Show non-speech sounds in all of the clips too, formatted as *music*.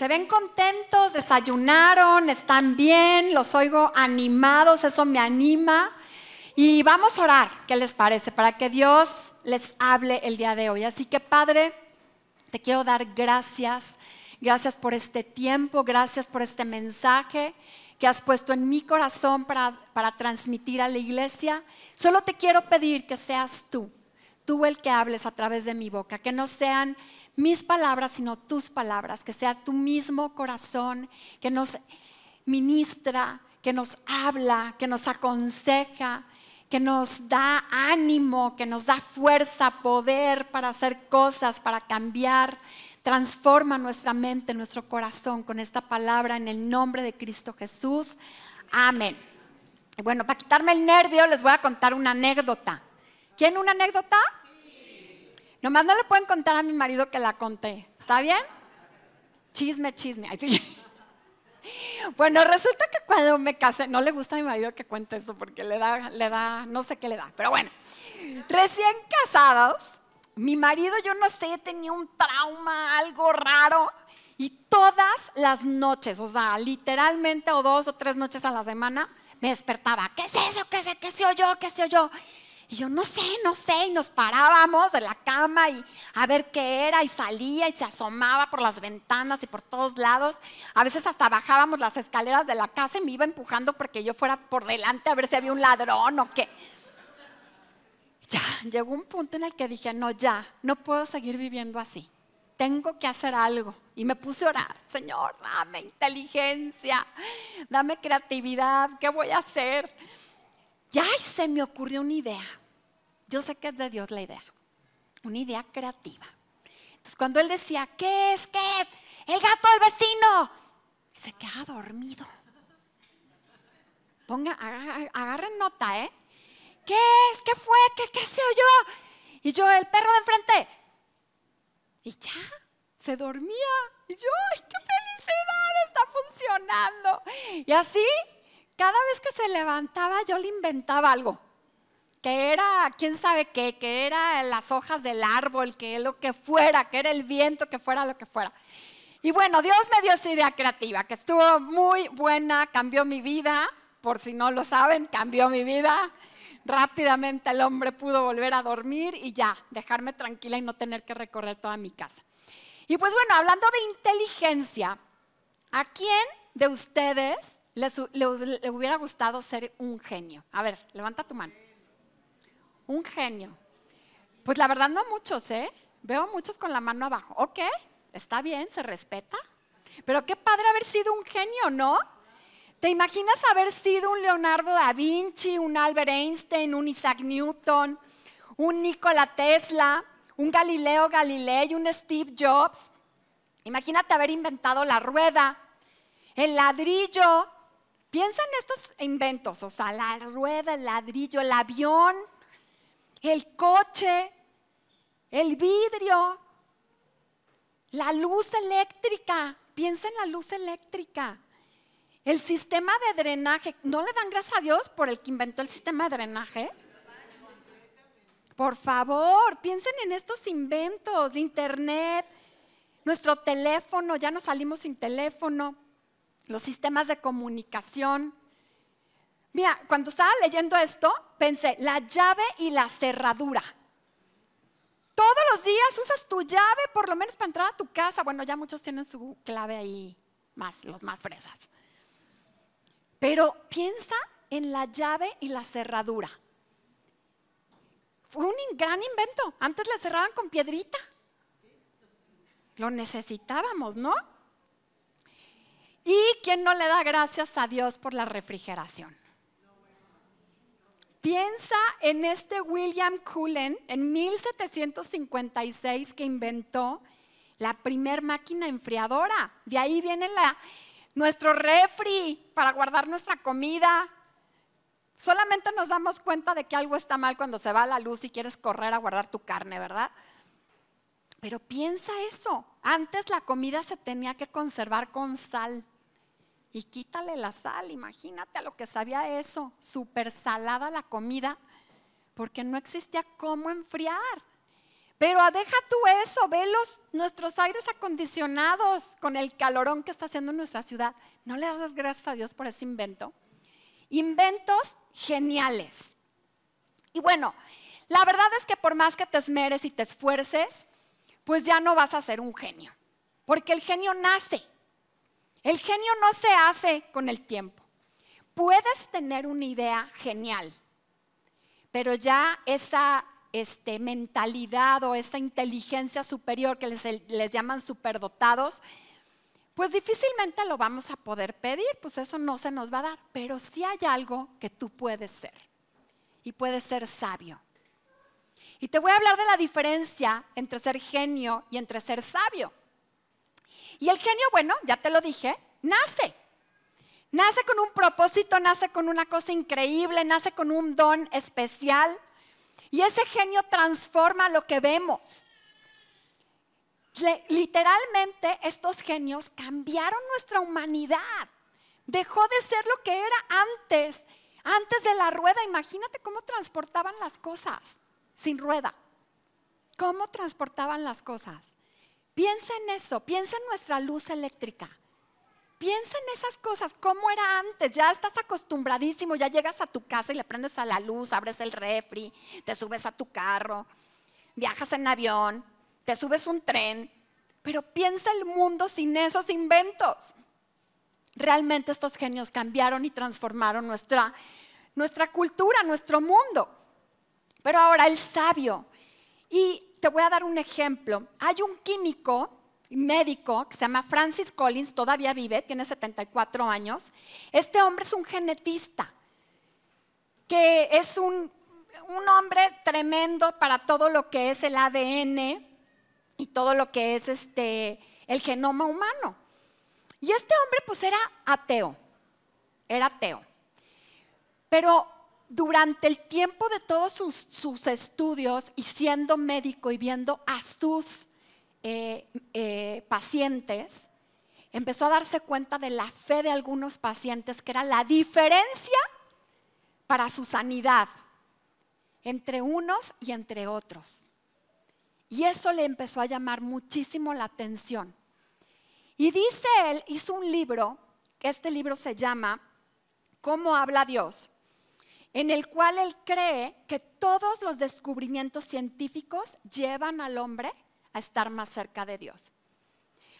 Se ven contentos, desayunaron, están bien, los oigo animados, eso me anima. Y vamos a orar, ¿qué les parece? Para que Dios les hable el día de hoy. Así que Padre, te quiero dar gracias. Gracias por este tiempo, gracias por este mensaje que has puesto en mi corazón para, para, transmitir a la iglesia. Solo te quiero pedir que seas tú, tú el que hables a través de mi boca, que no sean mis palabras, sino tus palabras, que sea tu mismo corazón que nos ministra, que nos habla, que nos aconseja, que nos da ánimo, que nos da fuerza, poder para hacer cosas, para cambiar. Transforma nuestra mente, nuestro corazón con esta palabra en el nombre de Cristo Jesús. Amén. Bueno, para quitarme el nervio les voy a contar una anécdota. ¿Quién una anécdota? Nomás no le pueden contar a mi marido que la conté. ¿Está bien? Chisme, chisme. sí. *laughs* Bueno, resulta que cuando me casé, no le gusta a mi marido que cuente eso porque le da, le da, no sé qué le da, pero bueno, recién casados, mi marido, yo no sé, tenía un trauma, algo raro, y todas las noches, o sea, literalmente o dos o tres noches a la semana, me despertaba, ¿qué es eso? ¿Qué, sé qué se yo ¿Qué se yo y yo no sé, no sé, y nos parábamos de la cama y a ver qué era, y salía y se asomaba por las ventanas y por todos lados. A veces hasta bajábamos las escaleras de la casa y me iba empujando porque yo fuera por delante a ver si había un ladrón o qué. Ya, llegó un punto en el que dije, no, ya, no puedo seguir viviendo así. Tengo que hacer algo. Y me puse a orar, Señor, dame inteligencia, dame creatividad, ¿qué voy a hacer? Y se me ocurrió una idea. Yo sé que es de Dios la idea. Una idea creativa. Entonces, cuando él decía, ¿qué es? ¿Qué es? El gato del vecino. Se queda dormido. Ponga, agarren nota, ¿eh? ¿Qué es? ¿Qué fue? ¿Qué, qué se oyó? Y yo, el perro de enfrente. Y ya, se dormía. Y yo, ¡ay, qué felicidad! Está funcionando. Y así cada vez que se levantaba yo le inventaba algo, que era quién sabe qué, que era las hojas del árbol, que lo que fuera, que era el viento, que fuera lo que fuera. Y bueno, Dios me dio esa idea creativa, que estuvo muy buena, cambió mi vida, por si no lo saben, cambió mi vida. Rápidamente el hombre pudo volver a dormir y ya, dejarme tranquila y no tener que recorrer toda mi casa. Y pues bueno, hablando de inteligencia, ¿a quién de ustedes le, hubiera gustado ser un genio? A ver, levanta tu mano. Un genio. Pues la verdad no muchos, ¿eh? Veo muchos con la mano abajo. Ok, está bien, se respeta. Pero qué padre haber sido un genio, ¿no? ¿Te imaginas haber sido un Leonardo da Vinci, un Albert Einstein, un Isaac Newton, un Nikola Tesla, un Galileo Galilei, un Steve Jobs? Imagínate haber inventado la rueda, el ladrillo, Piensa en estos inventos, o sea, la rueda, el ladrillo, el avión, el coche, el vidrio, la luz eléctrica. Piensa en la luz eléctrica. El sistema de drenaje. ¿No le dan gracias a Dios por el que inventó el sistema de drenaje? Por favor, piensen en estos inventos de internet, nuestro teléfono, ya no salimos sin teléfono los sistemas de comunicación. Mira, cuando estaba leyendo esto, pensé, la llave y la cerradura. Todos los días usas tu llave por lo menos para entrar a tu casa. Bueno, ya muchos tienen su clave ahí, más los más fresas. Pero piensa en la llave y la cerradura. Fue un gran invento. Antes la cerraban con piedrita. Lo necesitábamos, ¿no? ¿Y quién no le da gracias a Dios por la refrigeración? Piensa en este William Cullen en 1756 que inventó la primer máquina enfriadora. De ahí viene la, nuestro refri para guardar nuestra comida. Solamente nos damos cuenta de que algo está mal cuando se va la luz y quieres correr a guardar tu carne, ¿verdad? Pero piensa eso. Antes la comida se tenía que conservar con sal y quítale la sal, imagínate a lo que sabía eso, super salada la comida, porque no existía cómo enfriar. Pero ah, deja tú eso, ve los, nuestros aires acondicionados con el calorón que está haciendo nuestra ciudad. No le das gracias a Dios por ese invento. Inventos geniales. Y bueno, la verdad es que por más que te esmeres y te esfuerces, pues ya no vas a ser un genio, porque el genio nace. El genio no se hace con el tiempo. Puedes tener una idea genial, pero ya esa este, mentalidad o esa inteligencia superior que les, les llaman superdotados, pues difícilmente lo vamos a poder pedir, pues eso no se nos va a dar, pero sí hay algo que tú puedes ser y puedes ser sabio. Y te voy a hablar de la diferencia entre ser genio y entre ser sabio. Y el genio, bueno, ya te lo dije, nace. Nace con un propósito, nace con una cosa increíble, nace con un don especial. Y ese genio transforma lo que vemos. literalmente estos genios cambiaron nuestra humanidad. Dejó de ser lo que era antes, antes de la rueda. Imagínate cómo transportaban las cosas sin rueda. ¿Cómo transportaban las cosas? Piensa en eso, piensa en nuestra luz eléctrica. Piensa en esas cosas, cómo era antes, ya estás acostumbradísimo, ya llegas a tu casa y le prendes a la luz, abres el refri, te subes a tu carro, viajas en avión, te subes un tren, pero piensa el mundo sin esos inventos. Realmente estos genios cambiaron y transformaron nuestra, nuestra cultura, nuestro mundo. Pero ahora el sabio y te voy a dar un ejemplo. Hay un químico médico que se llama Francis Collins, todavía vive, tiene 74 años. Este hombre es un genetista, que es un, hombre tremendo para todo lo que es el ADN y todo lo que es este, el genoma humano. Y este hombre pues era ateo, era ateo. Pero durante el tiempo de todos sus, estudios y siendo médico y viendo a sus eh, eh, pacientes, empezó a darse cuenta de la fe de algunos pacientes, que era la diferencia para su sanidad entre unos y entre otros. Y eso le empezó a llamar muchísimo la atención. Y dice él, hizo un libro, este libro se llama ¿Cómo habla Dios? en el cual él cree que todos los descubrimientos científicos llevan al hombre a estar más cerca de Dios.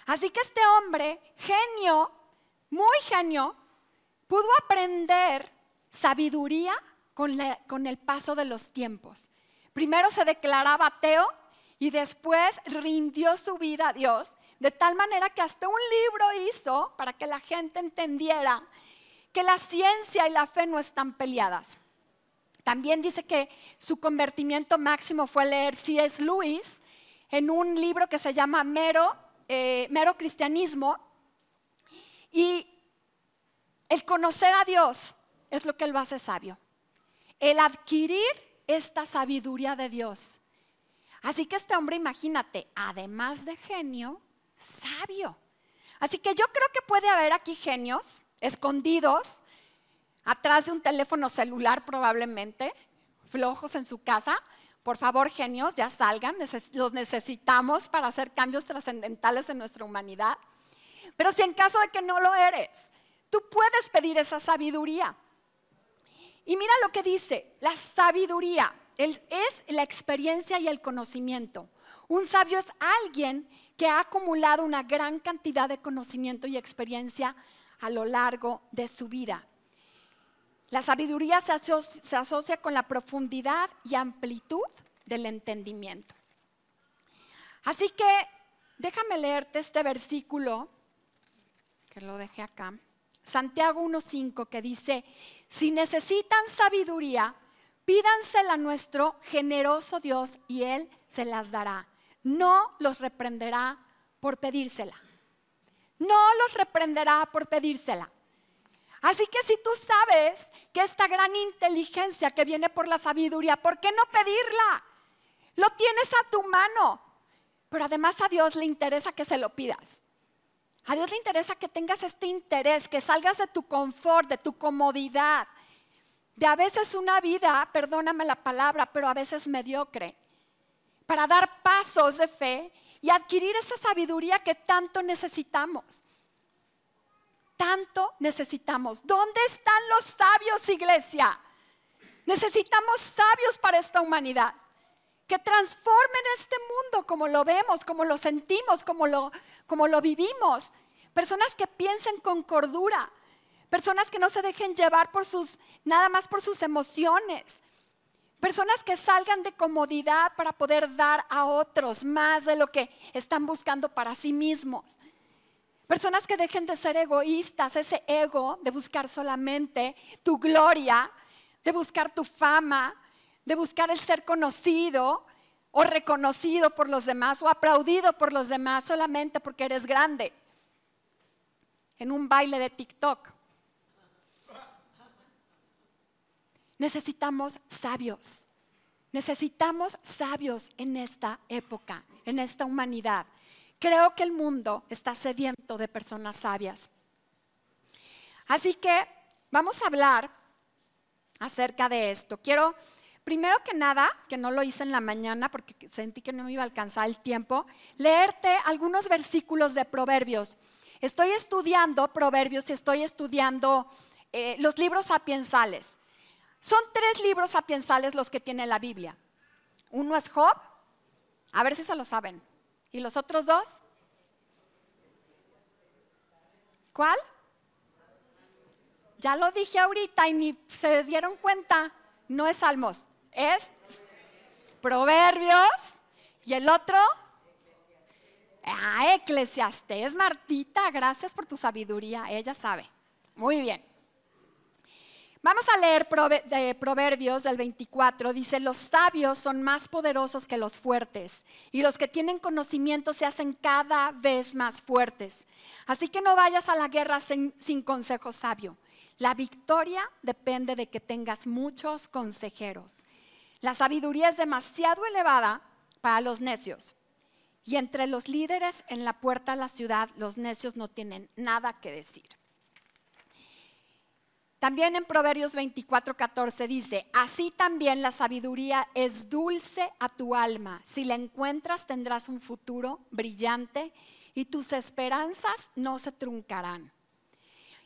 Así que este hombre, genio, muy genio, pudo aprender sabiduría con, el paso de los tiempos. Primero se declaraba ateo y después rindió su vida a Dios, de tal manera que hasta un libro hizo para que la gente entendiera que la ciencia y la fe no están peleadas. También dice que su convertimiento máximo fue leer C.S. Lewis en un libro que se llama Mero, eh, Mero Cristianismo. Y el conocer a Dios es lo que lo hace sabio. El adquirir esta sabiduría de Dios. Así que este hombre, imagínate, además de genio, sabio. Así que yo creo que puede haber aquí genios escondidos, atrás de un teléfono celular probablemente, flojos en su casa. Por favor, genios, ya salgan, los necesitamos para hacer cambios trascendentales en nuestra humanidad. Pero si en caso de que no lo eres, tú puedes pedir esa sabiduría. Y mira lo que dice, la sabiduría es la experiencia y el conocimiento. Un sabio es alguien que ha acumulado una gran cantidad de conocimiento y experiencia a lo largo de su vida. La sabiduría se asocia, con la profundidad y amplitud del entendimiento. Así que déjame leerte este versículo, que lo dejé acá, Santiago 1.5, que dice, si necesitan sabiduría, pídansela a nuestro generoso Dios y Él se las dará. No los reprenderá por pedírsela no los reprenderá por pedírsela. Así que si tú sabes que esta gran inteligencia que viene por la sabiduría, ¿por qué no pedirla? Lo tienes a tu mano. Pero además a Dios le interesa que se lo pidas. A Dios le interesa que tengas este interés, que salgas de tu confort, de tu comodidad, de a veces una vida, perdóname la palabra, pero a veces mediocre, para dar pasos de fe y adquirir esa sabiduría que tanto necesitamos. Tanto necesitamos. ¿Dónde están los sabios, iglesia? Necesitamos sabios para esta humanidad que transformen este mundo como lo vemos, como lo sentimos, como lo, como lo vivimos. Personas que piensen con cordura, personas que no se dejen llevar por sus, nada más por sus emociones, Personas que salgan de comodidad para poder dar a otros más de lo que están buscando para sí mismos. Personas que dejen de ser egoístas, ese ego de buscar solamente tu gloria, de buscar tu fama, de buscar el ser conocido o reconocido por los demás o aplaudido por los demás solamente porque eres grande. En un baile de TikTok Necesitamos sabios. Necesitamos sabios en esta época, en esta humanidad. Creo que el mundo está sediento de personas sabias. Así que vamos a hablar acerca de esto. Quiero, primero que nada, que no lo hice en la mañana porque sentí que no me iba a alcanzar el tiempo, leerte algunos versículos de Proverbios. Estoy estudiando Proverbios y estoy estudiando eh, los libros sapiensales. Son tres libros sapiensales los que tiene la Biblia. Uno es Job, a ver si se lo saben. ¿Y los otros dos? ¿Cuál? Ya lo dije ahorita y ni se dieron cuenta. No es Salmos, es Proverbios y el otro. Ah, Es Martita, gracias por tu sabiduría, ella sabe. Muy bien. Vamos a leer Proverbios del 24. Dice, los sabios son más poderosos que los fuertes y los que tienen conocimiento se hacen cada vez más fuertes. Así que no vayas a la guerra sin, sin consejo sabio. La victoria depende de que tengas muchos consejeros. La sabiduría es demasiado elevada para los necios. Y entre los líderes en la puerta de la ciudad, los necios no tienen nada que decir. También en Proverbios 24, 14 dice, así también la sabiduría es dulce a tu alma. Si la encuentras tendrás un futuro brillante y tus esperanzas no se truncarán.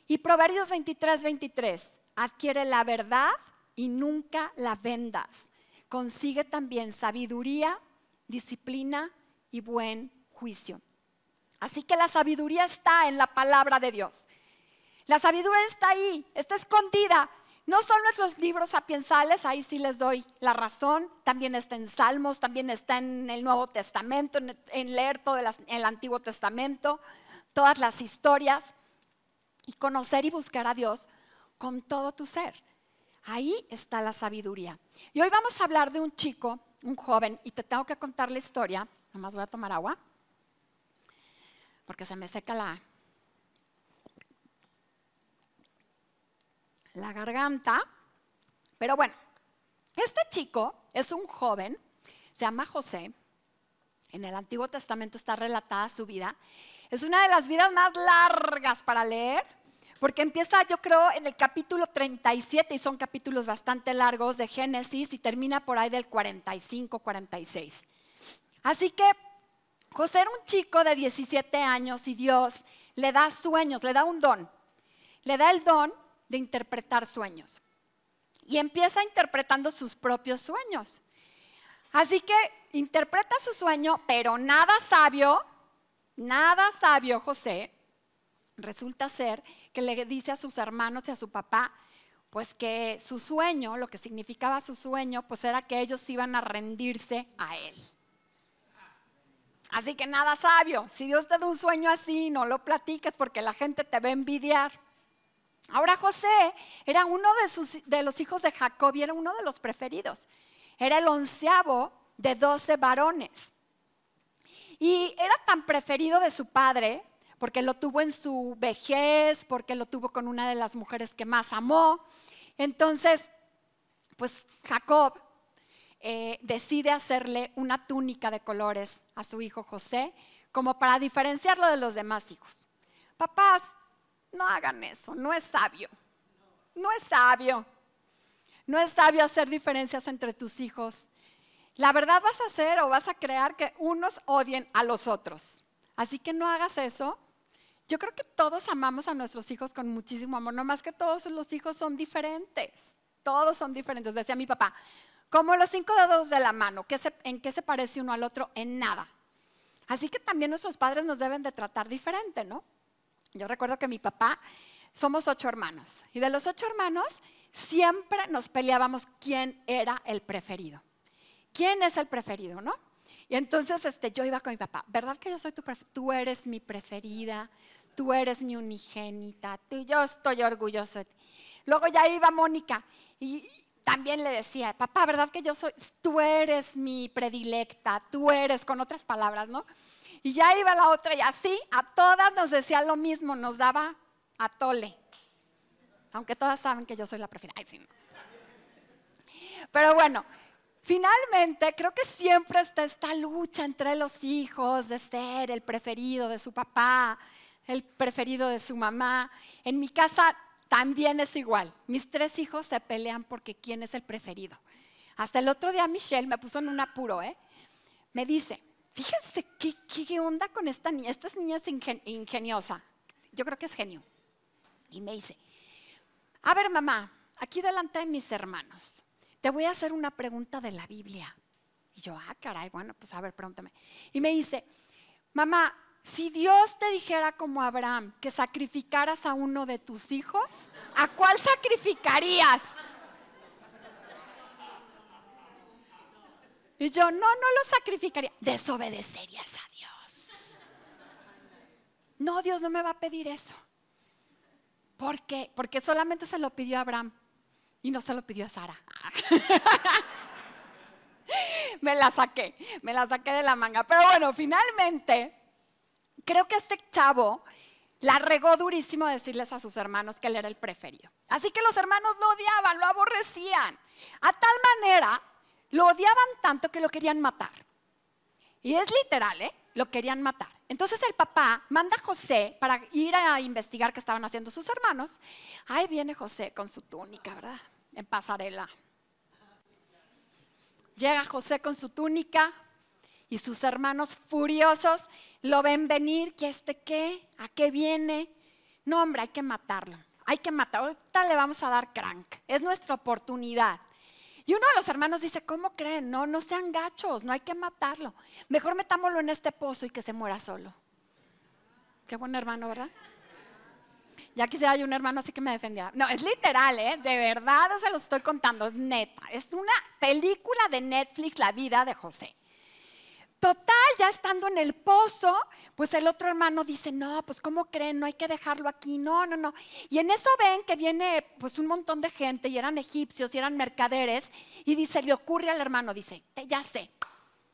Y Proverbios 23, 23, adquiere la verdad y nunca la vendas. Consigue también sabiduría, disciplina y buen juicio. Así que la sabiduría está en la palabra de Dios. La sabiduría está ahí, está escondida. No son nuestros libros sapiensales, ahí sí les doy la razón. También está en Salmos, también está en el Nuevo Testamento, en leer todo el Antiguo Testamento, todas las historias. Y conocer y buscar a Dios con todo tu ser. Ahí está la sabiduría. Y hoy vamos a hablar de un chico, un joven, y te tengo que contar la historia. Nomás voy a tomar agua, porque se me seca la, la garganta. Pero bueno, este chico es un joven, se llama José. En el Antiguo Testamento está relatada su vida. Es una de las vidas más largas para leer, porque empieza yo creo en el capítulo 37 y son capítulos bastante largos de Génesis y termina por ahí del 45, 46. Así que José era un chico de 17 años y Dios le da sueños, le da un don. Le da el don de interpretar sueños. Y empieza interpretando sus propios sueños. Así que interpreta su sueño, pero nada sabio, nada sabio José, resulta ser que le dice a sus hermanos y a su papá, pues que su sueño, lo que significaba su sueño, pues era que ellos iban a rendirse a él. Así que nada sabio, si Dios te da un sueño así, no lo platiques porque la gente te va a envidiar. Ahora José era uno de, los hijos de Jacob y era uno de los preferidos. Era el onceavo de doce varones. Y era tan preferido de su padre, porque lo tuvo en su vejez, porque lo tuvo con una de las mujeres que más amó. Entonces, pues Jacob eh, decide hacerle una túnica de colores a su hijo José, como para diferenciarlo de los demás hijos. Papás, no hagan eso, no es sabio. No es sabio. No es sabio hacer diferencias entre tus hijos. La verdad vas a hacer o vas a crear que unos odien a los otros. Así que no hagas eso. Yo creo que todos amamos a nuestros hijos con muchísimo amor, no más que todos los hijos son diferentes. Todos son diferentes, decía mi papá. Como los cinco dedos de la mano, ¿en qué se parece uno al otro? En nada. Así que también nuestros padres nos deben de tratar diferente, ¿no? Yo recuerdo que mi papá, somos ocho hermanos, y de los ocho hermanos siempre nos peleábamos quién era el preferido. ¿Quién es el preferido, no? Y entonces este, yo iba con mi papá, ¿verdad que yo soy tu Tú eres mi preferida, tú eres mi unigénita, tú, yo estoy orgulloso de Luego ya iba Mónica y también le decía, papá, ¿verdad que yo soy, tú eres mi predilecta, tú eres, con otras palabras, ¿no? Y ya iba la otra y así a todas nos decía lo mismo, nos daba a tole. Aunque todas saben que yo soy la preferida. Pero bueno, finalmente creo que siempre está esta lucha entre los hijos de ser el preferido de su papá, el preferido de su mamá. En mi casa también es igual. Mis tres hijos se pelean porque quién es el preferido. Hasta el otro día Michelle me puso en un apuro, ¿eh? Me dice, Fíjense qué, onda con esta niña. Esta niña es ingeniosa. Yo creo que es genio. Y me dice, a ver mamá, aquí delante de mis hermanos, te voy a hacer una pregunta de la Biblia. Y yo, ah, caray, bueno, pues a ver, pregúntame. Y me dice, mamá, si Dios te dijera como Abraham que sacrificaras a uno de tus hijos, ¿a cuál sacrificarías? Y yo, no, no lo sacrificaría. Desobedecerías a Dios. No, Dios no me va a pedir eso. ¿Por qué? Porque solamente se lo pidió a Abraham y no se lo pidió a Sara. *laughs* me la saqué, me la saqué de la manga. Pero bueno, finalmente, creo que este chavo la regó durísimo decirles a sus hermanos que él era el preferido. Así que los hermanos lo odiaban, lo aborrecían. A tal manera lo odiaban tanto que lo querían matar. Y es literal, ¿eh? Lo querían matar. Entonces el papá manda a José para ir a investigar qué estaban haciendo sus hermanos. Ahí viene José con su túnica, ¿verdad? En pasarela. Llega José con su túnica y sus hermanos furiosos lo ven venir, que este qué, a qué viene. No, hombre, hay que matarlo. Hay que matarlo. Ahorita le vamos a dar crank. Es nuestra oportunidad. Y uno de los hermanos dice, ¿cómo creen? No, no sean gachos, no hay que matarlo. Mejor metámoslo en este pozo y que se muera solo. Qué buen hermano, ¿verdad? Ya quisiera hay un hermano así que me defendía. No, es literal, ¿eh? De verdad se lo estoy contando, es neta. Es una película de Netflix, la vida de José. Total, ya estando en el pozo, pues el otro hermano dice, no, pues ¿cómo creen? No hay que dejarlo aquí, no, no, no. Y en eso ven que viene pues un montón de gente y eran egipcios y eran mercaderes y dice, le ocurre al hermano, dice, ya sé,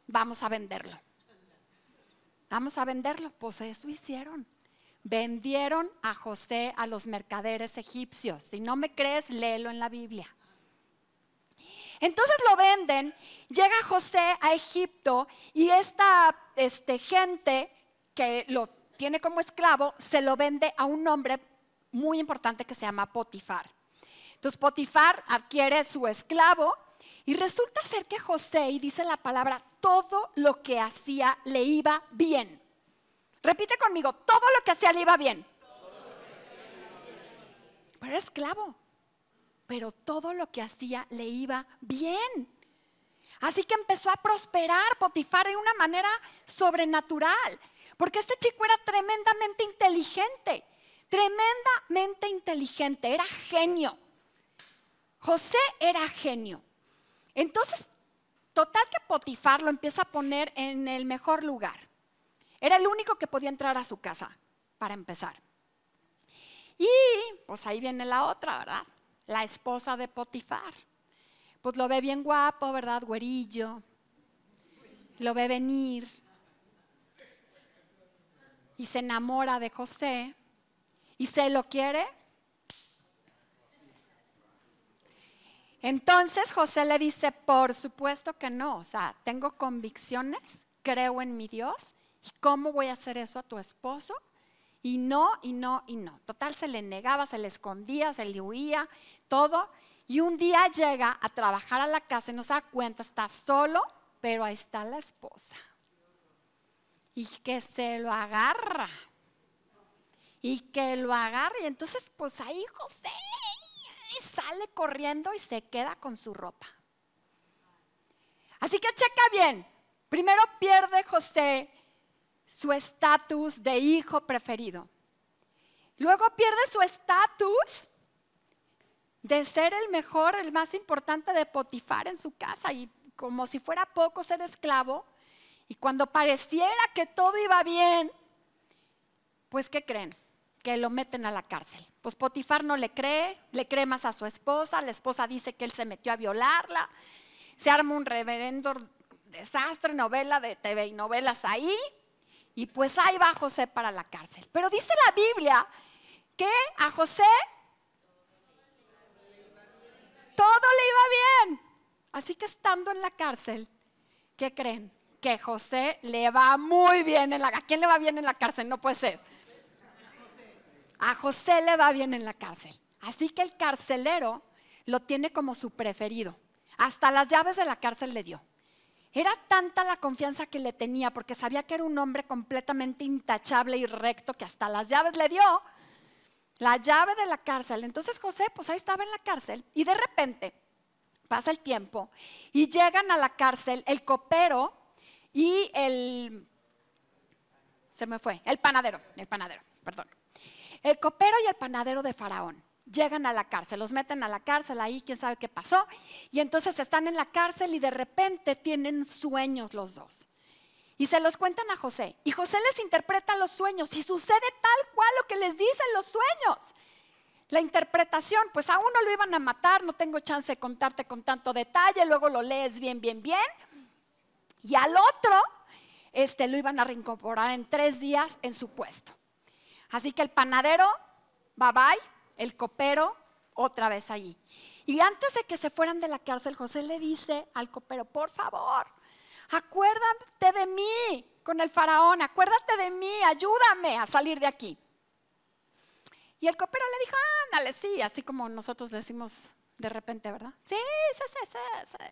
vamos a venderlo. Vamos a venderlo. Pues eso hicieron. Vendieron a José a los mercaderes egipcios. Si no me crees, léelo en la Biblia. Entonces lo venden, llega José a Egipto y esta este, gente que lo tiene como esclavo se lo vende a un hombre muy importante que se llama Potifar. Entonces Potifar adquiere su esclavo y resulta ser que José, y dice la palabra, todo lo que hacía le iba bien. Repite conmigo, todo lo que hacía le iba bien. Pero era esclavo pero todo lo que hacía le iba bien. Así que empezó a prosperar Potifar de una manera sobrenatural, porque este chico era tremendamente inteligente, tremendamente inteligente, era genio. José era genio. Entonces, total que Potifar lo empieza a poner en el mejor lugar. Era el único que podía entrar a su casa, para empezar. Y pues ahí viene la otra, ¿verdad? la esposa de Potifar. Pues lo ve bien guapo, ¿verdad? Güerillo. Lo ve venir. Y se enamora de José. Y se lo quiere. Entonces José le dice, por supuesto que no. O sea, tengo convicciones, creo en mi Dios. ¿Y cómo voy a hacer eso a tu esposo? Y no, y no, y no. Total, se le negaba, se le escondía, se le huía, todo. Y un día llega a trabajar a la casa y no se da cuenta, está solo, pero ahí está la esposa. Y que se lo agarra. Y que lo agarra. Y entonces, pues ahí José sale corriendo y se queda con su ropa. Así que checa bien. Primero pierde José su estatus de hijo preferido. Luego pierde su estatus de ser el mejor, el más importante de Potifar en su casa y como si fuera poco ser esclavo. Y cuando pareciera que todo iba bien, pues ¿qué creen? Que lo meten a la cárcel. Pues Potifar no le cree, le cree más a su esposa, la esposa dice que él se metió a violarla, se arma un reverendo desastre, novela de TV y novelas ahí, y pues ahí va José para la cárcel. Pero dice la Biblia que a José todo le iba bien. Así que estando en la cárcel, ¿qué creen? Que José le va muy bien en la ¿A quién le va bien en la cárcel? No puede ser. A José le va bien en la cárcel. Así que el carcelero lo tiene como su preferido. Hasta las llaves de la cárcel le dio. Era tanta la confianza que le tenía porque sabía que era un hombre completamente intachable y recto que hasta las llaves le dio la llave de la cárcel. Entonces José, pues ahí estaba en la cárcel y de repente pasa el tiempo y llegan a la cárcel el copero y el... Se me fue, el panadero, el panadero, perdón. El copero y el panadero de Faraón llegan a la cárcel, los meten a la cárcel ahí, quién sabe qué pasó, y entonces están en la cárcel y de repente tienen sueños los dos. Y se los cuentan a José. Y José les interpreta los sueños. Y sucede tal cual lo que les dicen los sueños. La interpretación, pues a uno lo iban a matar, no tengo chance de contarte con tanto detalle, luego lo lees bien, bien, bien. Y al otro, este, lo iban a reincorporar en tres días en su puesto. Así que el panadero, bye bye, el copero, otra vez allí. Y antes de que se fueran de la cárcel, José le dice al copero, por favor, acuérdate de mí con el faraón, acuérdate de mí, ayúdame a salir de aquí. Y el copero le dijo, ándale, sí, así como nosotros le decimos de repente, ¿verdad? Sí, sí, sí, sí, sí,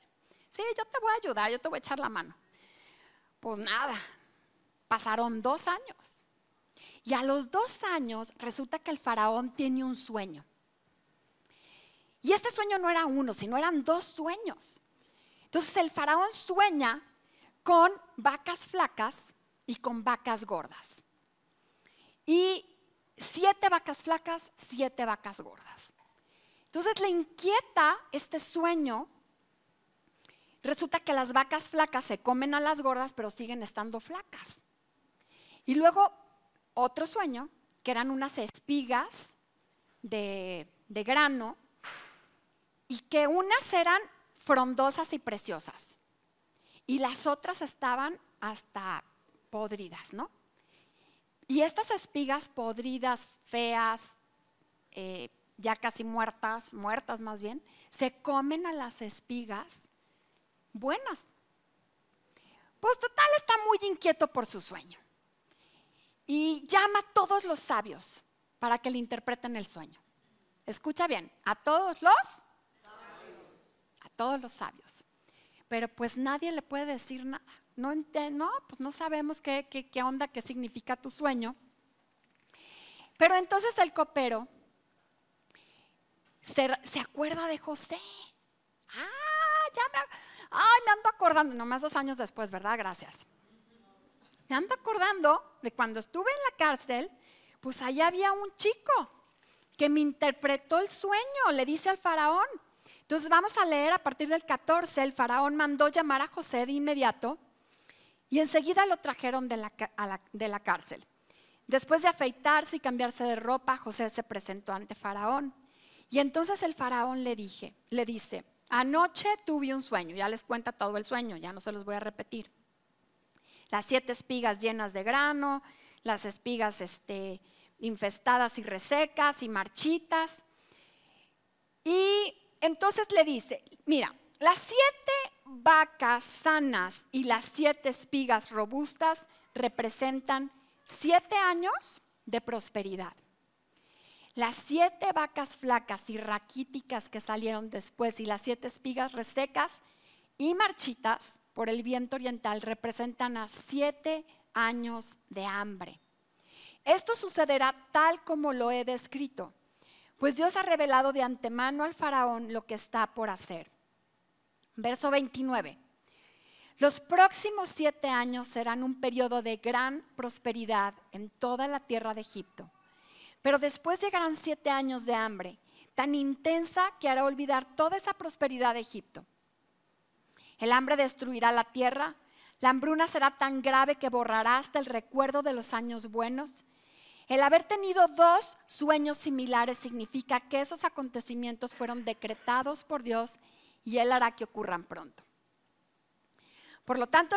sí yo te voy a ayudar, yo te voy a echar la mano. Pues nada, pasaron dos años. Y a los dos años resulta que el faraón tiene un sueño. Y este sueño no era uno, sino eran dos sueños. Entonces el faraón sueña con vacas flacas y con vacas gordas. Y siete vacas flacas, siete vacas gordas. Entonces le inquieta este sueño. Resulta que las vacas flacas se comen a las gordas, pero siguen estando flacas. Y luego otro sueño, que eran unas espigas de, de grano, y que unas eran frondosas y preciosas, y las otras estaban hasta podridas, ¿no? Y estas espigas podridas, feas, eh, ya casi muertas, muertas más bien, se comen a las espigas buenas. Pues total está muy inquieto por su sueño. Y llama a todos los sabios para que le interpreten el sueño. Escucha bien, a todos los sabios. A todos los sabios pero pues nadie le puede decir nada. No, pues no sabemos qué, onda, qué significa tu sueño. Pero entonces el copero se, acuerda de José. Ah, ya me, ah me ando acordando, nomás dos años después, ¿verdad? Gracias. Me ando acordando de cuando estuve en la cárcel, pues ahí había un chico que me interpretó el sueño, le dice al faraón, entonces vamos a leer a partir del 14, el faraón mandó llamar a José de inmediato y enseguida lo trajeron de la, de la cárcel. Después de afeitarse y cambiarse de ropa, José se presentó ante faraón. Y entonces el faraón le, dije, le dice, anoche tuve un sueño, ya les cuenta todo el sueño, ya no se los voy a repetir. Las siete espigas llenas de grano, las espigas este, infestadas y resecas y marchitas. Y entonces le dice, mira, las siete vacas sanas y las siete espigas robustas representan siete años de prosperidad. Las siete vacas flacas y raquíticas que salieron después y las siete espigas resecas y marchitas por el viento oriental representan a siete años de hambre. Esto sucederá tal como lo he descrito. Pues Dios ha revelado de antemano al faraón lo que está por hacer. Verso 29. Los próximos siete años serán un periodo de gran prosperidad en toda la tierra de Egipto. Pero después llegarán siete años de hambre, tan intensa que hará olvidar toda esa prosperidad de Egipto. El hambre destruirá la tierra, la hambruna será tan grave que borrará hasta el recuerdo de los años buenos el haber tenido dos sueños similares significa que esos acontecimientos fueron decretados por Dios y Él hará que ocurran pronto. Por lo tanto,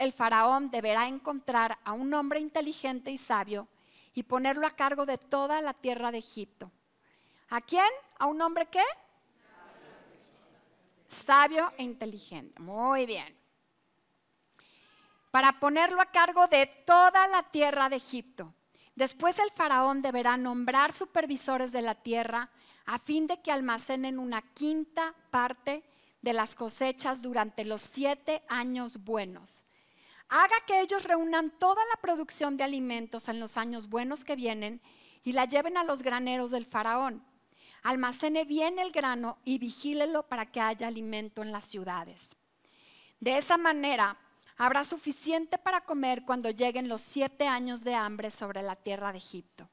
el faraón deberá encontrar a un hombre inteligente y sabio y ponerlo a cargo de toda la tierra de Egipto. ¿A quién? ¿A un hombre qué? Sabio e inteligente. Muy bien. Para ponerlo a cargo de toda la tierra de Egipto. Después el faraón deberá nombrar supervisores de la tierra a fin de que almacenen una quinta parte de las cosechas durante los siete años buenos. Haga que ellos reúnan toda la producción de alimentos en los años buenos que vienen y la lleven a los graneros del faraón. Almacene bien el grano y vigílelo para que haya alimento en las ciudades. De esa manera Habrá suficiente para comer cuando lleguen los siete años de hambre sobre la tierra de Egipto.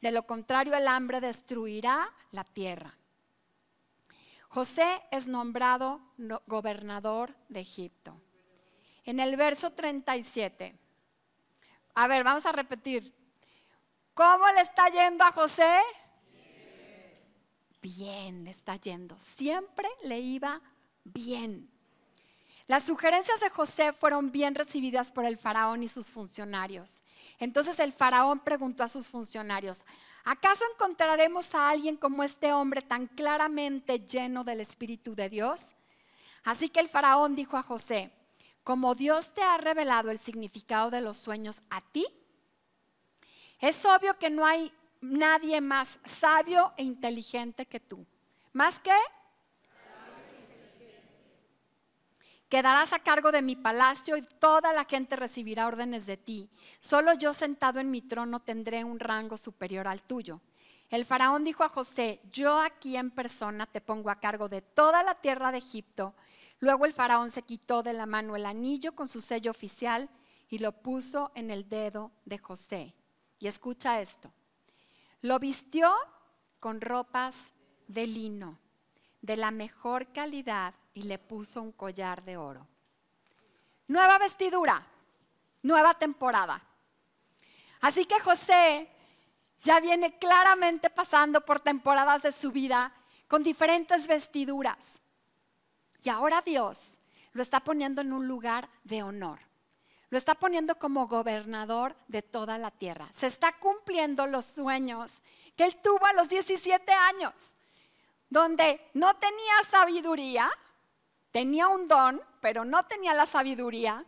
De lo contrario, el hambre destruirá la tierra. José es nombrado gobernador de Egipto. En el verso 37. A ver, vamos a repetir. ¿Cómo le está yendo a José? Bien, bien le está yendo. Siempre le iba bien. Las sugerencias de José fueron bien recibidas por el faraón y sus funcionarios. Entonces el faraón preguntó a sus funcionarios, ¿acaso encontraremos a alguien como este hombre tan claramente lleno del Espíritu de Dios? Así que el faraón dijo a José, como Dios te ha revelado el significado de los sueños a ti, es obvio que no hay nadie más sabio e inteligente que tú. ¿Más que? Quedarás a cargo de mi palacio y toda la gente recibirá órdenes de ti. Solo yo sentado en mi trono tendré un rango superior al tuyo. El faraón dijo a José, yo aquí en persona te pongo a cargo de toda la tierra de Egipto. Luego el faraón se quitó de la mano el anillo con su sello oficial y lo puso en el dedo de José. Y escucha esto. Lo vistió con ropas de lino de la mejor calidad y le puso un collar de oro. Nueva vestidura, nueva temporada. Así que José ya viene claramente pasando por temporadas de su vida con diferentes vestiduras. Y ahora Dios lo está poniendo en un lugar de honor. Lo está poniendo como gobernador de toda la tierra. Se está cumpliendo los sueños que él tuvo a los 17 años donde no tenía sabiduría, tenía un don, pero no tenía la sabiduría,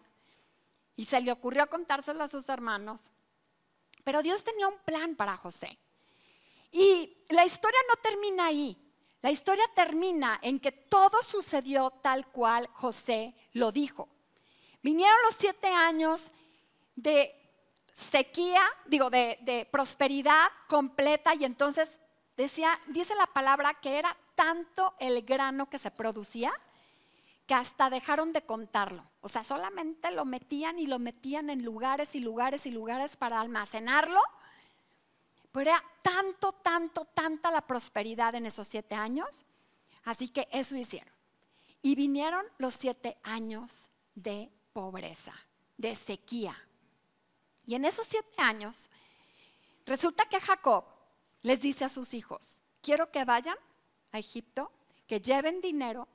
y se le ocurrió contárselo a sus hermanos. Pero Dios tenía un plan para José. Y la historia no termina ahí. La historia termina en que todo sucedió tal cual José lo dijo. Vinieron los siete años de sequía, digo, de, prosperidad completa y entonces dice la palabra que era tanto el grano que se producía que hasta dejaron de contarlo. O sea, solamente lo metían y lo metían en lugares y lugares y lugares para almacenarlo. Pero era tanto, tanto, tanta la prosperidad en esos siete años. Así que eso hicieron. Y vinieron los siete años de pobreza, de sequía. Y en esos siete años, resulta que Jacob les dice a sus hijos, quiero que vayan a Egipto, que lleven dinero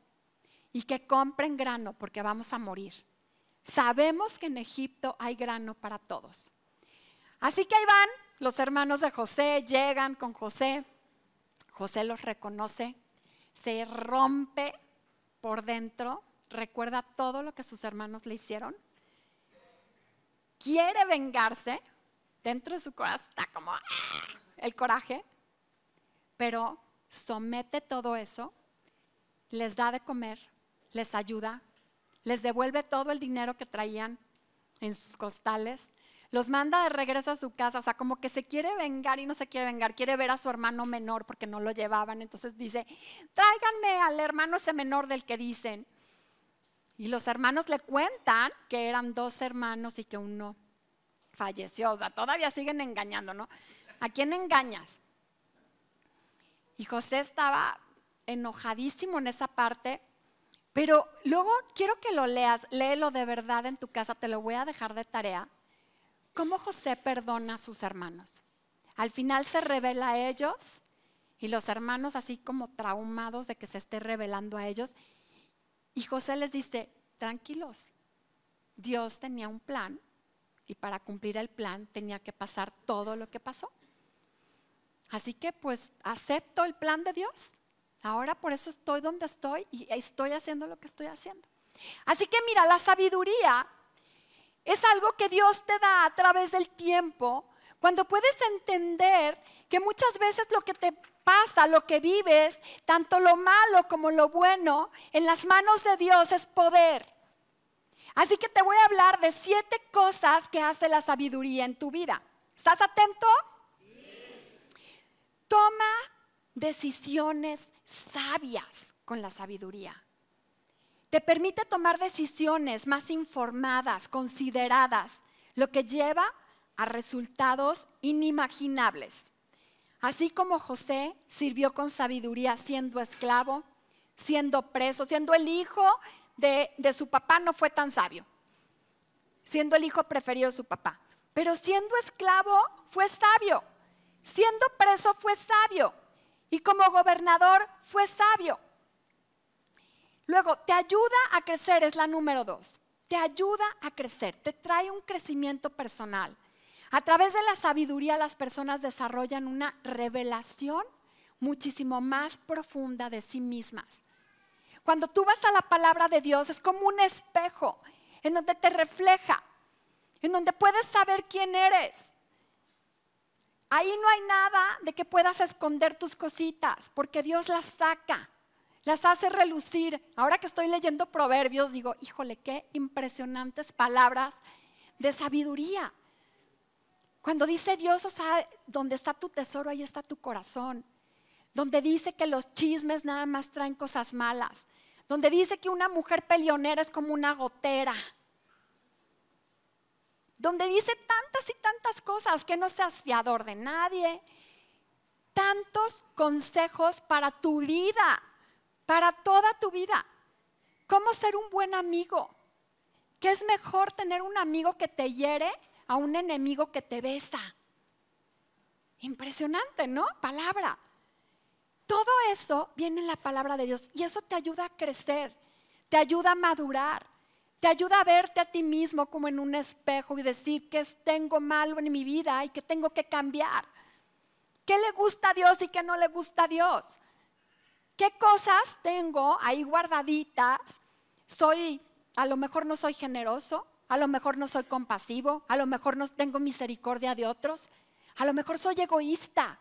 y que compren grano porque vamos a morir. Sabemos que en Egipto hay grano para todos. Así que ahí van los hermanos de José, llegan con José. José los reconoce, se rompe por dentro, recuerda todo lo que sus hermanos le hicieron. Quiere vengarse, dentro de su corazón está como, ah, el coraje, pero somete todo eso, les da de comer, les ayuda, les devuelve todo el dinero que traían en sus costales, los manda de regreso a su casa, o sea, como que se quiere vengar y no se quiere vengar, quiere ver a su hermano menor porque no lo llevaban, entonces dice, tráiganme al hermano ese menor del que dicen. Y los hermanos le cuentan que eran dos hermanos y que uno falleció, o sea, todavía siguen engañando, ¿no? ¿A quién engañas? Y José estaba enojadísimo en esa parte, pero luego quiero que lo leas, léelo de verdad en tu casa, te lo voy a dejar de tarea. ¿Cómo José perdona a sus hermanos? Al final se revela a ellos y los hermanos así como traumados de que se esté revelando a ellos. Y José les dice, tranquilos, Dios tenía un plan y para cumplir el plan tenía que pasar todo lo que pasó. Así que pues acepto el plan de Dios. Ahora por eso estoy donde estoy y estoy haciendo lo que estoy haciendo. Así que mira, la sabiduría es algo que Dios te da a través del tiempo, cuando puedes entender que muchas veces lo que te pasa, lo que vives, tanto lo malo como lo bueno, en las manos de Dios es poder. Así que te voy a hablar de siete cosas que hace la sabiduría en tu vida. ¿Estás atento? Toma decisiones sabias con la sabiduría. Te permite tomar decisiones más informadas, consideradas, lo que lleva a resultados inimaginables. Así como José sirvió con sabiduría siendo esclavo, siendo preso, siendo el hijo de, su papá, no fue tan sabio, siendo el hijo preferido de su papá, pero siendo esclavo fue sabio Siendo preso fue sabio y como gobernador fue sabio. Luego, te ayuda a crecer, es la número dos. Te ayuda a crecer, te trae un crecimiento personal. A través de la sabiduría las personas desarrollan una revelación muchísimo más profunda de sí mismas. Cuando tú vas a la palabra de Dios es como un espejo en donde te refleja, en donde puedes saber quién eres, Ahí no hay nada de que puedas esconder tus cositas, porque Dios las saca, las hace relucir. Ahora que estoy leyendo proverbios, digo, híjole, qué impresionantes palabras de sabiduría. Cuando dice Dios, o sea, donde está tu tesoro, ahí está tu corazón. Donde dice que los chismes nada más traen cosas malas. Donde dice que una mujer pelionera es como una gotera donde dice tantas y tantas cosas, que no seas fiador de nadie, tantos consejos para tu vida, para toda tu vida. ¿Cómo ser un buen amigo? ¿Qué es mejor tener un amigo que te hiere a un enemigo que te besa? Impresionante, ¿no? Palabra. Todo eso viene en la palabra de Dios y eso te ayuda a crecer, te ayuda a madurar. Te ayuda a verte a ti mismo como en un espejo y decir que tengo malo en mi vida y que tengo que cambiar. ¿Qué le gusta a Dios y qué no le gusta a Dios? ¿Qué cosas tengo ahí guardaditas? Soy, a lo mejor no soy generoso, a lo mejor no soy compasivo, a lo mejor no tengo misericordia de otros, a lo mejor soy egoísta.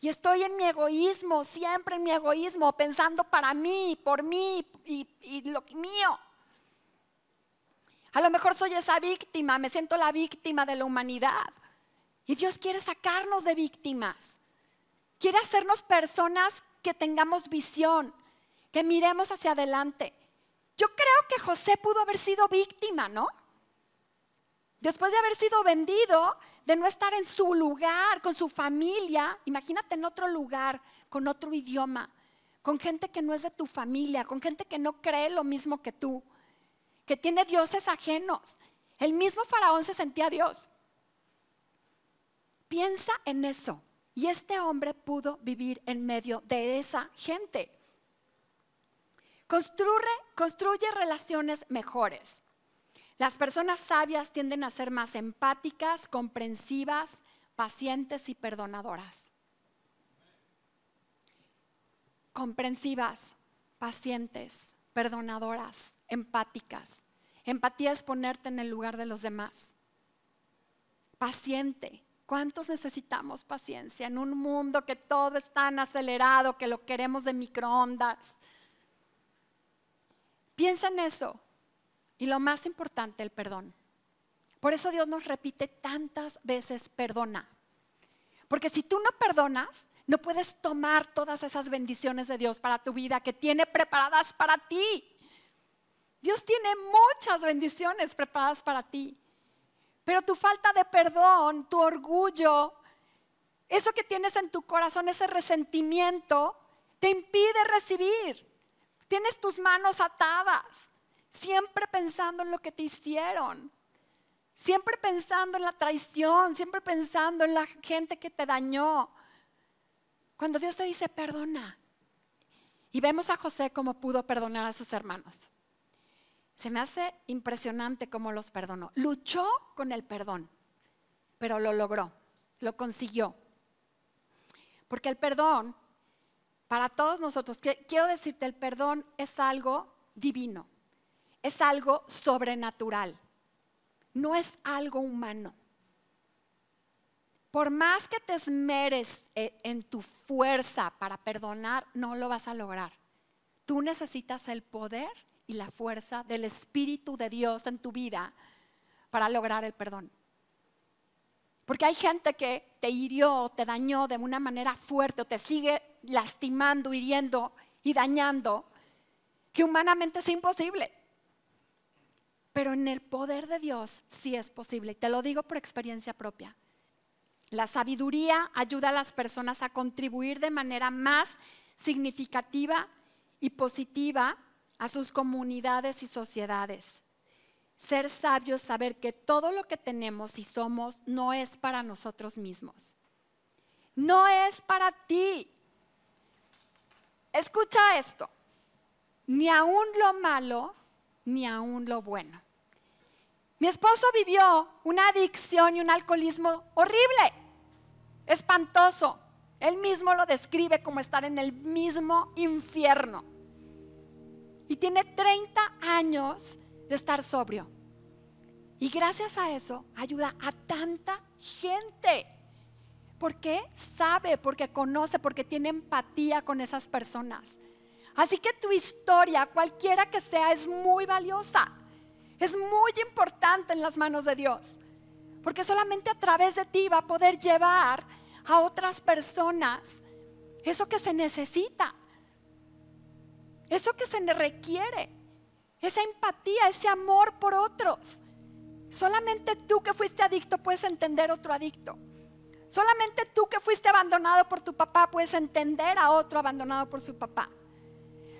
Y estoy en mi egoísmo, siempre en mi egoísmo, pensando para mí, por mí y, y lo mío. A lo mejor soy esa víctima, me siento la víctima de la humanidad. Y Dios quiere sacarnos de víctimas. Quiere hacernos personas que tengamos visión, que miremos hacia adelante. Yo creo que José pudo haber sido víctima, ¿no? Después de haber sido vendido, de no estar en su lugar, con su familia, imagínate en otro lugar, con otro idioma, con gente que no es de tu familia, con gente que no cree lo mismo que tú que tiene dioses ajenos. El mismo faraón se sentía Dios. Piensa en eso. Y este hombre pudo vivir en medio de esa gente. Construye, relaciones mejores. Las personas sabias tienden a ser más empáticas, comprensivas, pacientes y perdonadoras. Comprensivas, pacientes, perdonadoras, empáticas. Empatía es ponerte en el lugar de los demás. Paciente. ¿Cuántos necesitamos paciencia en un mundo que todo es tan acelerado, que lo queremos de microondas? Piensa en eso. Y lo más importante, el perdón. Por eso Dios nos repite tantas veces, perdona. Porque si tú no perdonas, no puedes tomar todas esas bendiciones de Dios para tu vida que tiene preparadas para ti. Dios tiene muchas bendiciones preparadas para ti. Pero tu falta de perdón, tu orgullo, eso que tienes en tu corazón, ese resentimiento, te impide recibir. Tienes tus manos atadas, siempre pensando en lo que te hicieron, siempre pensando en la traición, siempre pensando en la gente que te dañó, cuando Dios te dice perdona, y vemos a José cómo pudo perdonar a sus hermanos. Se me hace impresionante cómo los perdonó. Luchó con el perdón, pero lo logró, lo consiguió. Porque el perdón, para todos nosotros, quiero decirte, el perdón es algo divino, es algo sobrenatural, no es algo humano. Por más que te esmeres eh, en tu fuerza para perdonar, no lo vas a lograr. Tú necesitas el poder y la fuerza del Espíritu de Dios en tu vida para lograr el perdón. Porque hay gente que te hirió, o te dañó de una manera fuerte o te sigue lastimando, hiriendo y dañando, que humanamente es imposible. Pero en el poder de Dios sí es posible. te lo digo por experiencia propia. La sabiduría ayuda a las personas a contribuir de manera más significativa y positiva a sus comunidades y sociedades. Ser sabio es saber que todo lo que tenemos y somos no es para nosotros mismos. No es para ti. Escucha esto. Ni aún lo malo, ni aún lo bueno. Mi esposo vivió una adicción y un alcoholismo horrible, espantoso. Él mismo lo describe como estar en el mismo infierno. Y tiene 30 años de estar sobrio. Y gracias a eso ayuda a tanta gente. Porque sabe, porque conoce, porque tiene empatía con esas personas. Así que tu historia, cualquiera que sea, es muy valiosa. Es muy importante en las manos de Dios, porque solamente a través de ti va a poder llevar a otras personas eso que se necesita, eso que se requiere, esa empatía, ese amor por otros. Solamente tú que fuiste adicto puedes entender otro adicto. Solamente tú que fuiste abandonado por tu papá puedes entender a otro abandonado por su papá.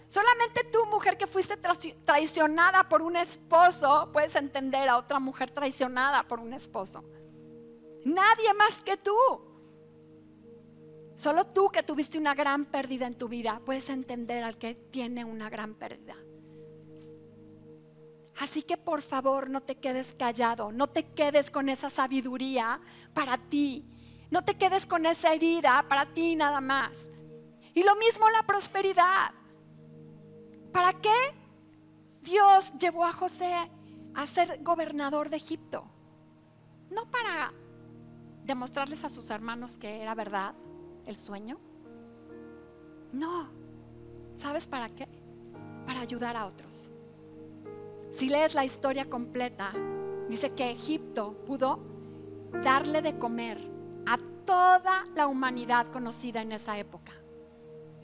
Solamente tú, mujer que fuiste traicionada por un esposo, puedes entender a otra mujer traicionada por un esposo. Nadie más que tú. Solo tú que tuviste una gran pérdida en tu vida, puedes entender al que tiene una gran pérdida. Así que por favor no te quedes callado, no te quedes con esa sabiduría para ti, no te quedes con esa herida para ti nada más. Y lo mismo la prosperidad. ¿Para qué Dios llevó a José a ser gobernador de Egipto? No para demostrarles a sus hermanos que era verdad el sueño. No. ¿Sabes para qué? Para ayudar a otros. Si lees la historia completa, dice que Egipto pudo darle de comer a toda la humanidad conocida en esa época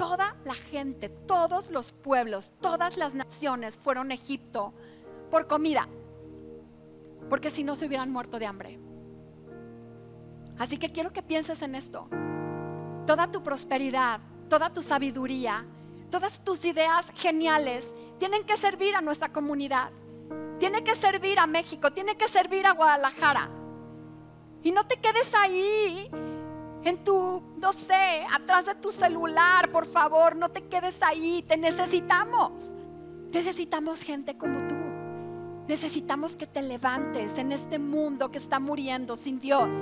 toda la gente, todos los pueblos, todas las naciones fueron a Egipto por comida, porque si no se hubieran muerto de hambre. Así que quiero que pienses en esto. Toda tu prosperidad, toda tu sabiduría, todas tus ideas geniales tienen que servir a nuestra comunidad, tiene que servir a México, tiene que servir a Guadalajara. Y no te quedes ahí en tu, no sé, atrás de tu celular, por favor, no te quedes ahí, te necesitamos. Necesitamos gente como tú. Necesitamos que te levantes en este mundo que está muriendo sin Dios.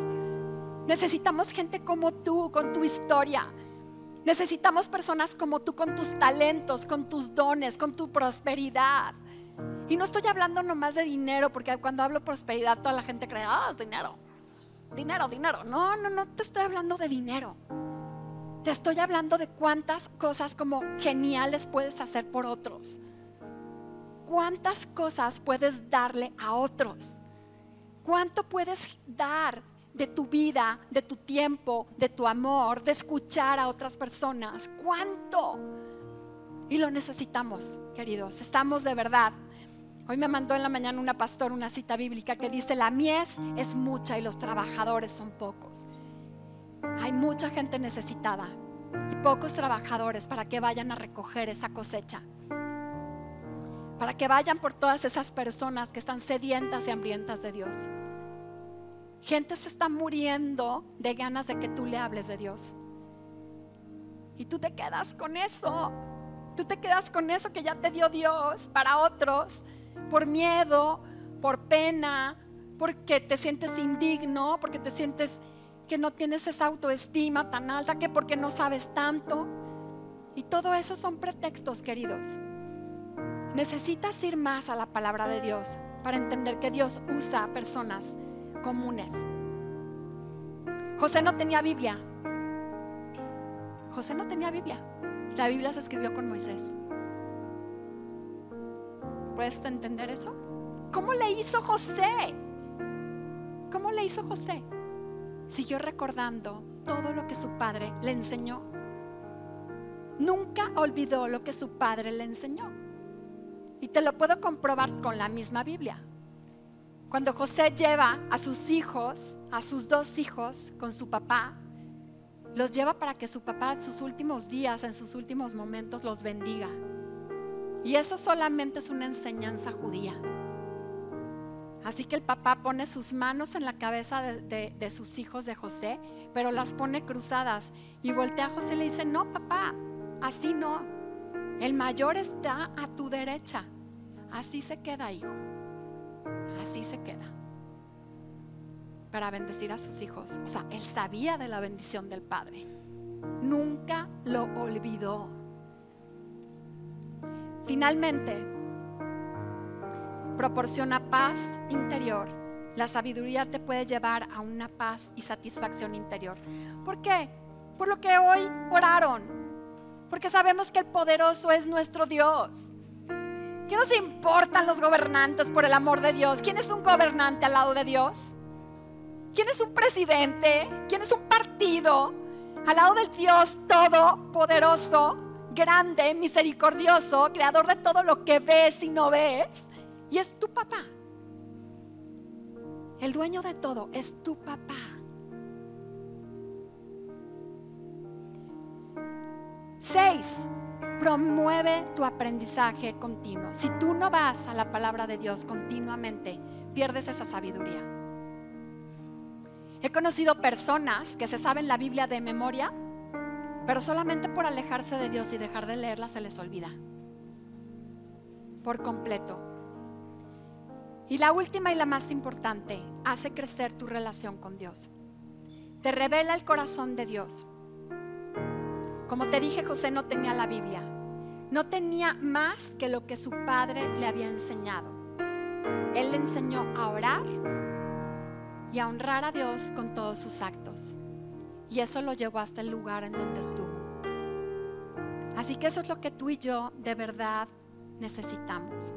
Necesitamos gente como tú, con tu historia. Necesitamos personas como tú, con tus talentos, con tus dones, con tu prosperidad. Y no estoy hablando nomás de dinero, porque cuando hablo prosperidad toda la gente cree, ah, es dinero dinero, dinero. No, no, no te estoy hablando de dinero. Te estoy hablando de cuántas cosas como geniales puedes hacer por otros. Cuántas cosas puedes darle a otros. Cuánto puedes dar de tu vida, de tu tiempo, de tu amor, de escuchar a otras personas. ¿Cuánto? Y lo necesitamos, queridos. Estamos de verdad Hoy me mandó en la mañana una pastora una cita bíblica que dice, la mies es mucha y los trabajadores son pocos. Hay mucha gente necesitada y pocos trabajadores para que vayan a recoger esa cosecha. Para que vayan por todas esas personas que están sedientas y hambrientas de Dios. Gente se está muriendo de ganas de que tú le hables de Dios. Y tú te quedas con eso. Tú te quedas con eso que ya te dio Dios para otros por miedo, por pena, porque te sientes indigno, porque te sientes que no tienes esa autoestima tan alta, que porque no sabes tanto. Y todo eso son pretextos, queridos. Necesitas ir más a la palabra de Dios para entender que Dios usa personas comunes. José no tenía Biblia. José no tenía Biblia. La Biblia se escribió con Moisés cuesta entender eso? ¿Cómo le hizo José? ¿Cómo le hizo José? Siguió recordando todo lo que su padre le enseñó. Nunca olvidó lo que su padre le enseñó. Y te lo puedo comprobar con la misma Biblia. Cuando José lleva a sus hijos, a sus dos hijos, con su papá, los lleva para que su papá en sus últimos días, en sus últimos momentos, los bendiga. Y eso solamente es una enseñanza judía. Así que el papá pone sus manos en la cabeza de, sus hijos de José, pero las pone cruzadas. Y voltea a José y le dice, no, papá, así no. El mayor está a tu derecha. Así se queda, hijo. Así se queda. Para bendecir a sus hijos. O sea, él sabía de la bendición del Padre. Nunca lo olvidó. Finalmente, proporciona paz interior. La sabiduría te puede llevar a una paz y satisfacción interior. ¿Por qué? Por lo que hoy oraron. Porque sabemos que el poderoso es nuestro Dios. ¿Qué nos importan los gobernantes por el amor de Dios? ¿Quién es un gobernante al lado de Dios? ¿Quién es un presidente? ¿Quién es un partido? Al lado del Dios Todopoderoso grande, misericordioso, creador de todo lo que ves y no ves, y es tu papá. El dueño de todo es tu papá. Seis, promueve tu aprendizaje continuo. Si tú no vas a la palabra de Dios continuamente, pierdes esa sabiduría. He conocido personas que se saben la Biblia de memoria pero solamente por alejarse de Dios y dejar de leerla se les olvida. Por completo. Y la última y la más importante, hace crecer tu relación con Dios. Te revela el corazón de Dios. Como te dije, José no tenía la Biblia. No tenía más que lo que su padre le había enseñado. Él le enseñó a orar y a honrar a Dios con todos sus actos. Y eso lo llevó hasta el lugar en donde estuvo. Así que eso es lo que tú y yo de verdad necesitamos.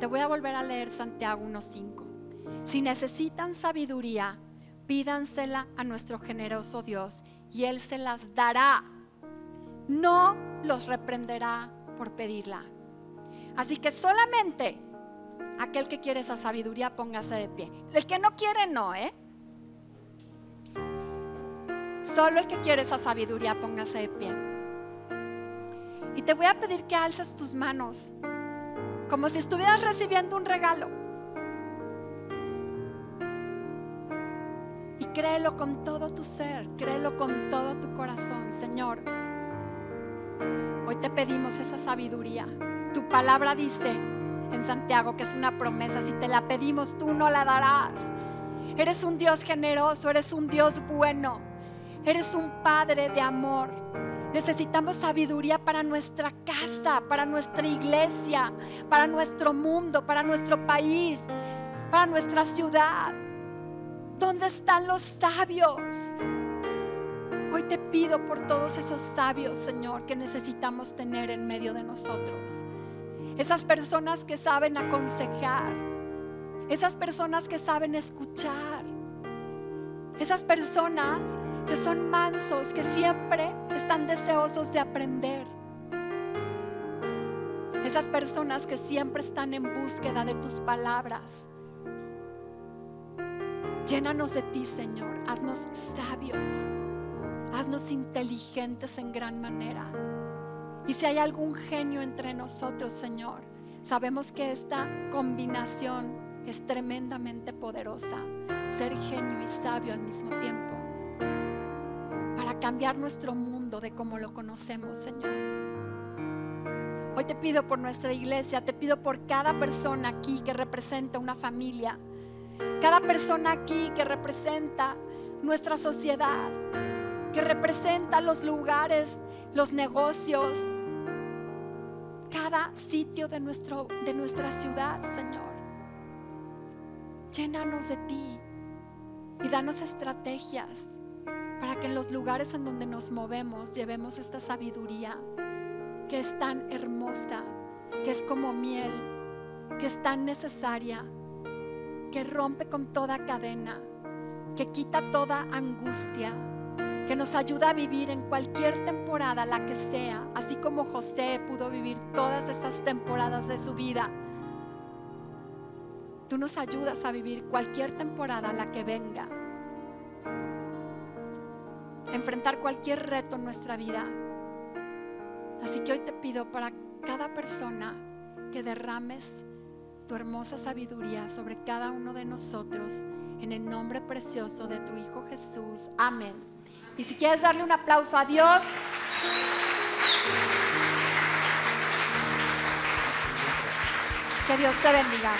Te voy a volver a leer Santiago 1.5. Si necesitan sabiduría, pídansela a nuestro generoso Dios y Él se las dará. No los reprenderá por pedirla. Así que solamente aquel que quiere esa sabiduría, póngase de pie. El que no quiere, no, ¿eh? Solo el que quiere esa sabiduría, póngase de pie. Y te voy a pedir que alces tus manos, como si estuvieras recibiendo un regalo. Y créelo con todo tu ser, créelo con todo tu corazón, Señor. Hoy te pedimos esa sabiduría. Tu palabra dice en Santiago que es una promesa. Si te la pedimos, tú no la darás. Eres un Dios generoso, eres un Dios bueno. Eres un padre de amor. Necesitamos sabiduría para nuestra casa, para nuestra iglesia, para nuestro mundo, para nuestro país, para nuestra ciudad. ¿Dónde están los sabios? Hoy te pido por todos esos sabios, Señor, que necesitamos tener en medio de nosotros. Esas personas que saben aconsejar, esas personas que saben escuchar, esas personas que son mansos, que siempre están deseosos de aprender. Esas personas que siempre están en búsqueda de tus palabras. Llénanos de ti, Señor. Haznos sabios. Haznos inteligentes en gran manera. Y si hay algún genio entre nosotros, Señor, sabemos que esta combinación es tremendamente poderosa. Ser genio y sabio al mismo tiempo cambiar nuestro mundo de como lo conocemos, Señor. Hoy te pido por nuestra iglesia, te pido por cada persona aquí que representa una familia, cada persona aquí que representa nuestra sociedad, que representa los lugares, los negocios, cada sitio de, nuestro, de nuestra ciudad, Señor. Llénanos de ti y danos estrategias que en los lugares en donde nos movemos llevemos esta sabiduría que es tan hermosa, que es como miel, que es tan necesaria, que rompe con toda cadena, que quita toda angustia, que nos ayuda a vivir en cualquier temporada, la que sea, así como José pudo vivir todas estas temporadas de su vida. Tú nos ayudas a vivir cualquier temporada, la que venga enfrentar cualquier reto en nuestra vida. Así que hoy te pido para cada persona que derrames tu hermosa sabiduría sobre cada uno de nosotros en el nombre precioso de tu Hijo Jesús. Amén. Y si quieres darle un aplauso a Dios. Que Dios te bendiga.